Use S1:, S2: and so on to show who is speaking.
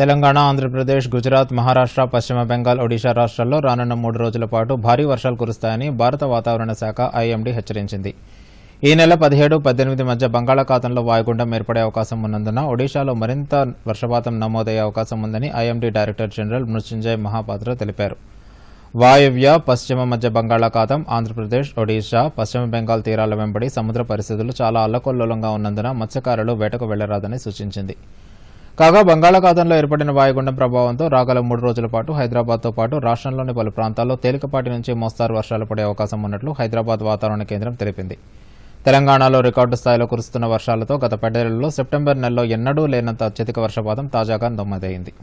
S1: తెలంగాణ ఆంధ్రప్రదేశ్ గుజరాత్ మహారాష్ట్ర పశ్చిమ బెంగాల్ ఒడిషా రాష్ట్రాల్లో రానున్న మూడు రోజుల పాటు భారీ వర్షాలు కురుస్తాయని భారత వాతావరణ శాఖ ఐఎండీ హెచ్చరించింది ఈ నెల పదిహేడు పద్దెనిమిది మధ్య బంగాళాఖాతంలో వాయుగుండం ఏర్పడే అవకాశం ఉన్నందున ఒడిషాలో మరింత వర్షపాతం నమోదయ్యే అవకాశం ఉందని IMD director general Mrutyunjay Mohapatra తెలిపారు వాయువ్య పశ్చిమ మధ్య బంగాళాఖాతం ఆంధ్రప్రదేశ్ ఒడిషా పశ్చిమ బెంగాల్ తీరాల వెంబడి సముద్ర పరిస్థితులు చాలా అల్లకొల్లోలంగా ఉన్నందున మత్స్యకారులు వేటకు వెళ్లరాదని సూచించింది కాగా బంగాళాఖాతంలో ఏర్పడిన వాయుగుండం ప్రభావంతో రాగల మూడు రోజుల పాటు హైదరాబాద్తో పాటు రాష్ట్రంలోని పలు ప్రాంతాల్లో తేలికపాటి నుంచి మోస్తారు వర్షాలు పడే అవకాశం ఉన్నట్లు హైదరాబాద్ వాతావరణ కేంద్రం తెలిపింది తెలంగాణలో రికార్డు స్థాయిలో కురుస్తున్న వర్షాలతో గత పదేళ్లలో సెప్టెంబర్ నెలలో ఎన్నడూ లేనంత అత్యధిక వర్షపాతం తాజాగా నమోదైంది